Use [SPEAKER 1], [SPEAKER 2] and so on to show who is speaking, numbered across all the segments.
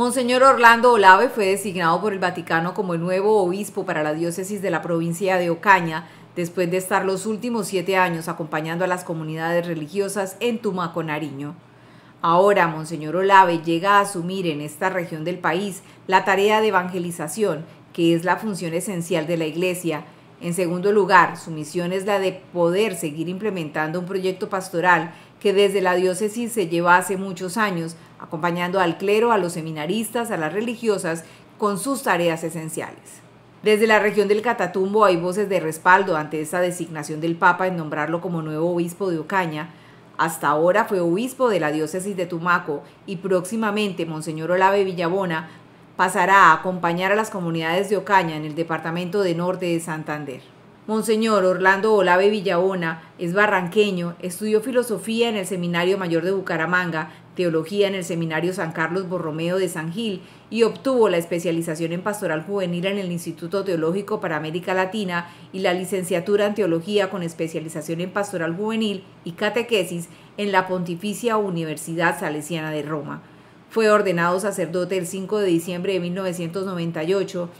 [SPEAKER 1] Monseñor Orlando Olave fue designado por el Vaticano como el nuevo obispo para la diócesis de la provincia de Ocaña, después de estar los últimos siete años acompañando a las comunidades religiosas en Tumaco, Nariño. Ahora, Monseñor Olave llega a asumir en esta región del país la tarea de evangelización, que es la función esencial de la Iglesia. En segundo lugar, su misión es la de poder seguir implementando un proyecto pastoral que desde la diócesis se lleva hace muchos años, acompañando al clero, a los seminaristas, a las religiosas, con sus tareas esenciales. Desde la región del Catatumbo hay voces de respaldo ante esta designación del Papa en nombrarlo como nuevo obispo de Ocaña. Hasta ahora fue obispo de la diócesis de Tumaco y próximamente Monseñor Olave Villabona pasará a acompañar a las comunidades de Ocaña en el departamento de Norte de Santander. Monseñor Orlando Olave Villabona es barranqueño, estudió filosofía en el Seminario Mayor de Bucaramanga, teología en el Seminario San Carlos Borromeo de San Gil y obtuvo la especialización en pastoral juvenil en el Instituto Teológico para América Latina y la licenciatura en teología con especialización en pastoral juvenil y catequesis en la Pontificia Universidad Salesiana de Roma. Fue ordenado sacerdote el 5 de diciembre de 1998,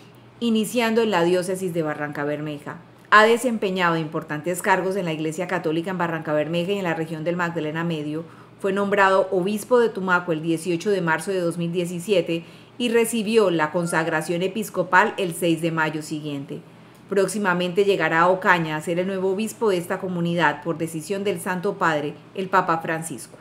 [SPEAKER 1] iniciando en la diócesis de Barranca Bermeja ha desempeñado importantes cargos en la Iglesia Católica en Barranca Bermeja y en la región del Magdalena Medio, fue nombrado obispo de Tumaco el 18 de marzo de 2017 y recibió la consagración episcopal el 6 de mayo siguiente. Próximamente llegará a Ocaña a ser el nuevo obispo de esta comunidad por decisión del Santo Padre, el Papa Francisco.